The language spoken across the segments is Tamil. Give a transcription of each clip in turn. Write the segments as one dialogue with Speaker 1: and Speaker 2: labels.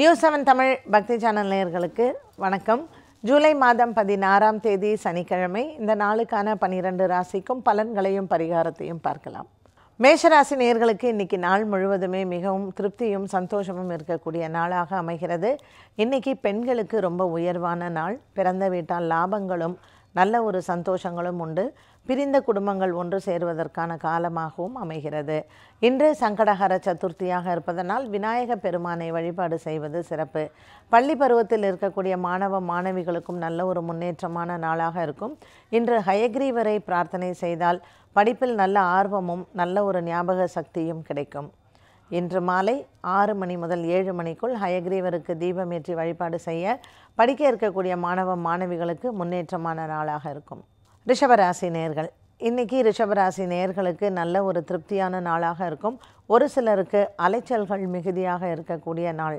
Speaker 1: நியூஸ் செவன் தமிழ் பக்தி சேனல் நேயர்களுக்கு வணக்கம் ஜூலை மாதம் பதினாறாம் தேதி சனிக்கிழமை இந்த நாளுக்கான பனிரெண்டு ராசிக்கும் பலன்களையும் பரிகாரத்தையும் பார்க்கலாம் மேஷராசி நேர்களுக்கு இன்றைக்கி நாள் முழுவதுமே மிகவும் திருப்தியும் சந்தோஷமும் இருக்கக்கூடிய நாளாக அமைகிறது இன்றைக்கி பெண்களுக்கு ரொம்ப உயர்வான நாள் பிறந்த வீட்டால் லாபங்களும் நல்ல ஒரு சந்தோஷங்களும் உண்டு பிரிந்த குடும்பங்கள் ஒன்று சேர்வதற்கான காலமாகவும் அமைகிறது இன்று சங்கடகர சதுர்த்தியாக இருப்பதனால் விநாயக பெருமானை வழிபாடு செய்வது சிறப்பு பள்ளி பருவத்தில் இருக்கக்கூடிய மாணவ மாணவிகளுக்கும் நல்ல ஒரு முன்னேற்றமான நாளாக இருக்கும் இன்று ஹயக்ரீவரை பிரார்த்தனை செய்தால் படிப்பில் நல்ல ஆர்வமும் நல்ல ஒரு ஞாபக சக்தியும் கிடைக்கும் இன்று மாலை ஆறு மணி முதல் ஏழு மணிக்குள் ஹயக்ரீவருக்கு தீபமேற்றி வழிபாடு செய்ய படிக்க இருக்கக்கூடிய மாணவ மாணவிகளுக்கு முன்னேற்றமான நாளாக இருக்கும் ரிஷபராசி நேர்கள் இன்றைக்கி ரிஷபராசி நேர்களுக்கு நல்ல ஒரு திருப்தியான நாளாக இருக்கும் ஒரு சிலருக்கு அலைச்சல்கள் மிகுதியாக இருக்கக்கூடிய நாள்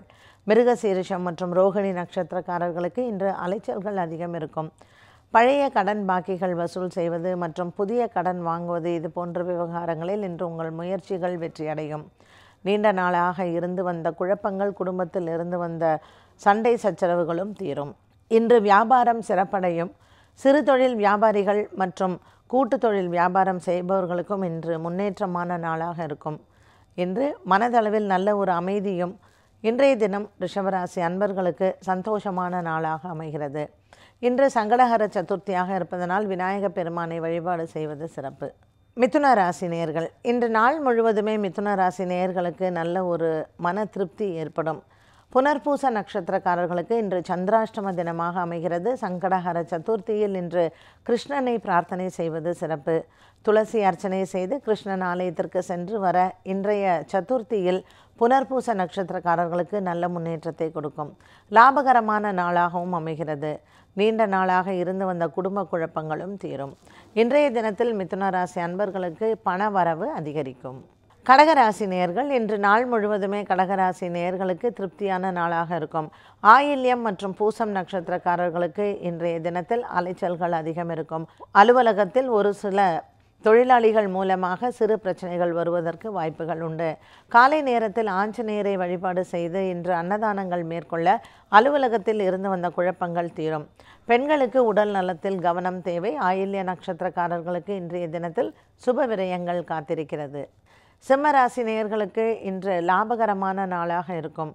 Speaker 1: மிருக சீரிஷம் மற்றும் ரோகிணி நட்சத்திரக்காரர்களுக்கு இன்று அலைச்சல்கள் அதிகம் இருக்கும் பழைய கடன் பாக்கிகள் வசூல் செய்வது மற்றும் புதிய கடன் வாங்குவது இது போன்ற விவகாரங்களில் இன்று உங்கள் முயற்சிகள் வெற்றியடையும் நீண்ட நாளாக இருந்து வந்த குழப்பங்கள் குடும்பத்தில் இருந்து வந்த சண்டை சச்சரவுகளும் தீரும் இன்று வியாபாரம் சிறப்படையும் சிறு தொழில் வியாபாரிகள் மற்றும் கூட்டு தொழில் வியாபாரம் செய்பவர்களுக்கும் இன்று முன்னேற்றமான நாளாக இருக்கும் இன்று மனதளவில் நல்ல ஒரு அமைதியும் இன்றைய தினம் ரிஷபராசி அன்பர்களுக்கு சந்தோஷமான நாளாக அமைகிறது இன்று சங்கடகர சதுர்த்தியாக இருப்பதனால் விநாயக பெருமானை வழிபாடு செய்வது சிறப்பு மிதுன ராசி நேர்கள் இன்று நாள் முழுவதுமே மிதுன ராசி நேர்களுக்கு நல்ல ஒரு மன திருப்தி ஏற்படும் புனர்பூச நட்சத்திரக்காரர்களுக்கு இன்று சந்திராஷ்டம தினமாக அமைகிறது சங்கடஹர சதுர்த்தியில் இன்று கிருஷ்ணனை பிரார்த்தனை செய்வது சிறப்பு துளசி அர்ச்சனை செய்து கிருஷ்ணன் ஆலயத்திற்கு சென்று வர இன்றைய சதுர்த்தியில் புனர்பூச நட்சத்திரக்காரர்களுக்கு நல்ல முன்னேற்றத்தை கொடுக்கும் லாபகரமான நாளாகவும் அமைகிறது நீண்ட நாளாக இருந்து வந்த குடும்ப குழப்பங்களும் தீரும் இன்றைய தினத்தில் மிதுன ராசி அன்பர்களுக்கு பண வரவு அதிகரிக்கும் கடகராசி நேர்கள் இன்று நாள் முழுவதுமே கடகராசி நேர்களுக்கு திருப்தியான நாளாக இருக்கும் ஆயில்யம் மற்றும் பூசம் நட்சத்திரக்காரர்களுக்கு இன்றைய தினத்தில் அலைச்சல்கள் அதிகம் இருக்கும் அலுவலகத்தில் ஒரு சில தொழிலாளிகள் மூலமாக சிறு பிரச்சனைகள் வருவதற்கு வாய்ப்புகள் உண்டு காலை நேரத்தில் ஆஞ்சநேயரை வழிபாடு செய்து இன்று அன்னதானங்கள் மேற்கொள்ள அலுவலகத்தில் இருந்து வந்த குழப்பங்கள் தீரும் பெண்களுக்கு உடல் நலத்தில் கவனம் தேவை ஆயில்ய நட்சத்திரக்காரர்களுக்கு இன்றைய தினத்தில் சுப விரயங்கள் காத்திருக்கிறது சிம்மராசி நேயர்களுக்கு இன்று லாபகரமான நாளாக இருக்கும்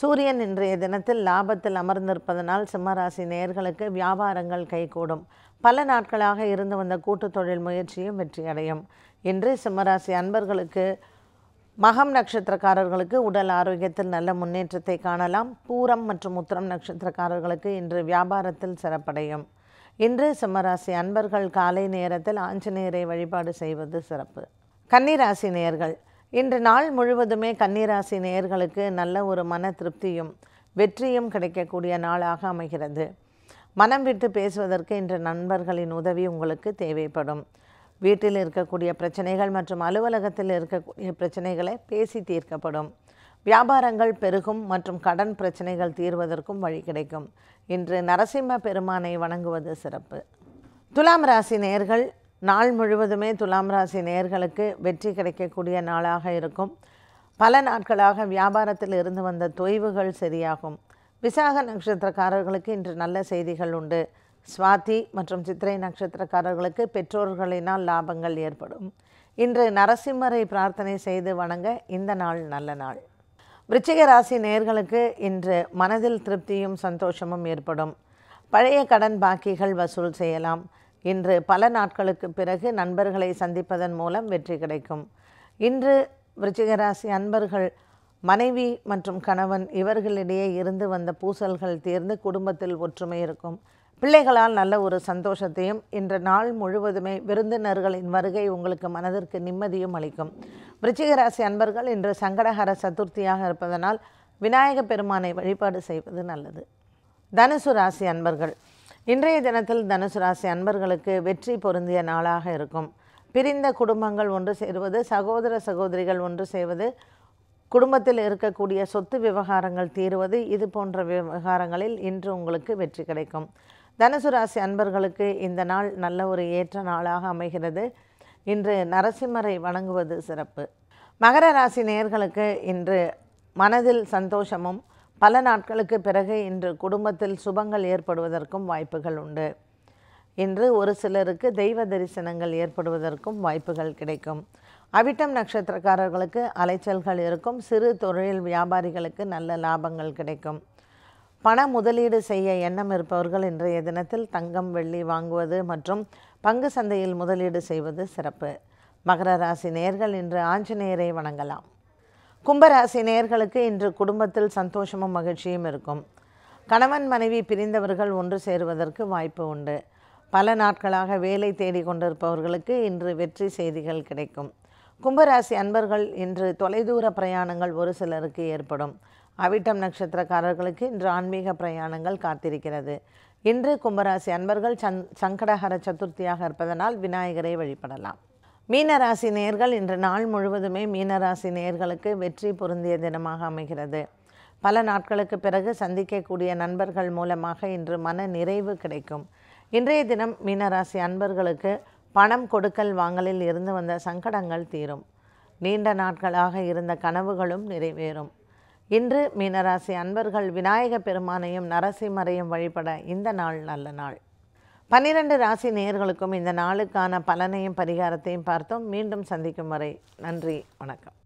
Speaker 1: சூரியன் இன்றைய தினத்தில் லாபத்தில் அமர்ந்திருப்பதனால் சிம்மராசி நேயர்களுக்கு வியாபாரங்கள் கைகூடும் பல நாட்களாக இருந்து வந்த கூட்டு தொழில் முயற்சியும் வெற்றியடையும் இன்று சிம்மராசி அன்பர்களுக்கு மகம் நட்சத்திரக்காரர்களுக்கு உடல் ஆரோக்கியத்தில் நல்ல முன்னேற்றத்தை காணலாம் பூரம் மற்றும் உத்திரம் நட்சத்திரக்காரர்களுக்கு இன்று வியாபாரத்தில் சிறப்படையும் இன்று சிம்மராசி அன்பர்கள் காலை நேரத்தில் ஆஞ்சநேயரை வழிபாடு செய்வது சிறப்பு கன்னிராசி நேர்கள் இன்று நாள் முழுவதுமே கன்னிராசி நேயர்களுக்கு நல்ல ஒரு மன திருப்தியும் வெற்றியும் கிடைக்கக்கூடிய நாளாக அமைகிறது மனம் விட்டு பேசுவதற்கு இன்று நண்பர்களின் உதவி உங்களுக்கு தேவைப்படும் வீட்டில் இருக்கக்கூடிய பிரச்சனைகள் மற்றும் அலுவலகத்தில் இருக்கக்கூடிய பிரச்சனைகளை பேசி தீர்க்கப்படும் வியாபாரங்கள் பெருகும் மற்றும் கடன் பிரச்சனைகள் தீர்வதற்கும் வழி கிடைக்கும் இன்று நரசிம்ம பெருமானை வணங்குவது சிறப்பு துலாம் ராசி நேர்கள் நாள் முழுவதுமே துலாம் ராசி நேர்களுக்கு வெற்றி கிடைக்கக்கூடிய நாளாக இருக்கும் பல நாட்களாக வியாபாரத்தில் இருந்து வந்த தொய்வுகள் சரியாகும் விசாக நட்சத்திரக்காரர்களுக்கு இன்று நல்ல செய்திகள் உண்டு சுவாதி மற்றும் சித்திரை நட்சத்திரக்காரர்களுக்கு பெற்றோர்களினால் லாபங்கள் ஏற்படும் இன்று நரசிம்மரை பிரார்த்தனை செய்து வணங்க இந்த நாள் நல்ல நாள் விருச்சிக ராசி நேர்களுக்கு இன்று மனதில் திருப்தியும் சந்தோஷமும் ஏற்படும் பழைய கடன் பாக்கிகள் வசூல் செய்யலாம் இன்று பல நாட்களுக்கு பிறகு நண்பர்களை சந்திப்பதன் மூலம் வெற்றி கிடைக்கும் இன்று விருச்சிகராசி அன்பர்கள் மனைவி மற்றும் கணவன் இவர்களிடையே இருந்து வந்த பூசல்கள் தீர்ந்து குடும்பத்தில் ஒற்றுமை இருக்கும் பிள்ளைகளால் நல்ல ஒரு சந்தோஷத்தையும் இன்று நாள் முழுவதுமே விருந்தினர்களின் வருகை உங்களுக்கு மனதிற்கு நிம்மதியும் அளிக்கும் விருச்சிகராசி அன்பர்கள் இன்று சங்கடகர சதுர்த்தியாக இருப்பதனால் விநாயக பெருமானை வழிபாடு செய்வது நல்லது தனுசு ராசி அன்பர்கள் இன்றைய தினத்தில் தனுசு ராசி அன்பர்களுக்கு வெற்றி பொருந்திய நாளாக இருக்கும் பிரிந்த குடும்பங்கள் ஒன்று சேருவது சகோதர சகோதரிகள் ஒன்று சேர்வது குடும்பத்தில் இருக்கக்கூடிய சொத்து விவகாரங்கள் தீருவது இது போன்ற விவகாரங்களில் இன்று உங்களுக்கு வெற்றி கிடைக்கும் தனுசு ராசி அன்பர்களுக்கு இந்த நாள் நல்ல ஒரு ஏற்ற நாளாக அமைகிறது இன்று நரசிம்மரை வணங்குவது சிறப்பு மகர ராசி நேர்களுக்கு இன்று மனதில் சந்தோஷமும் பல நாட்களுக்கு பிறகு இன்று குடும்பத்தில் சுபங்கள் ஏற்படுவதற்கும் வாய்ப்புகள் உண்டு இன்று ஒரு சிலருக்கு தெய்வ தரிசனங்கள் ஏற்படுவதற்கும் வாய்ப்புகள் கிடைக்கும் அவிட்டம் நட்சத்திரக்காரர்களுக்கு அலைச்சல்கள் இருக்கும் சிறு தொழில் வியாபாரிகளுக்கு நல்ல லாபங்கள் கிடைக்கும் பண முதலீடு செய்ய எண்ணம் இருப்பவர்கள் இன்றைய தினத்தில் தங்கம் வெள்ளி வாங்குவது மற்றும் பங்கு சந்தையில் முதலீடு செய்வது சிறப்பு மகர ராசி நேர்கள் இன்று ஆஞ்சநேயரை வணங்கலாம் கும்பராசி நேர்களுக்கு இன்று குடும்பத்தில் சந்தோஷமும் மகிழ்ச்சியும் இருக்கும் கணவன் மனைவி பிரிந்தவர்கள் ஒன்று சேருவதற்கு வாய்ப்பு உண்டு பல நாட்களாக வேலை தேடி கொண்டிருப்பவர்களுக்கு இன்று வெற்றி செய்திகள் கிடைக்கும் கும்பராசி அன்பர்கள் இன்று தொலைதூர பிரயாணங்கள் ஒரு சிலருக்கு ஏற்படும் அவிட்டம் நட்சத்திரக்காரர்களுக்கு இன்று ஆன்மீக பிரயாணங்கள் காத்திருக்கிறது இன்று கும்பராசி அன்பர்கள் சங் சங்கடகர சதுர்த்தியாக இருப்பதனால் விநாயகரை வழிபடலாம் மீனராசி நேர்கள் இன்று நாள் முழுவதுமே மீனராசி நேர்களுக்கு வெற்றி பொருந்திய தினமாக அமைகிறது பல நாட்களுக்கு பிறகு சந்திக்கக்கூடிய நண்பர்கள் மூலமாக இன்று மன நிறைவு கிடைக்கும் இன்றைய தினம் மீனராசி அன்பர்களுக்கு பணம் கொடுக்கல் வாங்கலில் இருந்து வந்த சங்கடங்கள் தீரும் நீண்ட நாட்களாக இருந்த கனவுகளும் நிறைவேறும் இன்று மீனராசி அன்பர்கள் விநாயக பெருமானையும் நரசிம்மரையும் வழிபட இந்த நாள் நல்ல நாள் பன்னிரண்டு ராசி நேயர்களுக்கும் இந்த நாளுக்கான பலனையும் பரிகாரத்தையும் பார்த்தோம் மீண்டும் சந்திக்கும் வரை நன்றி வணக்கம்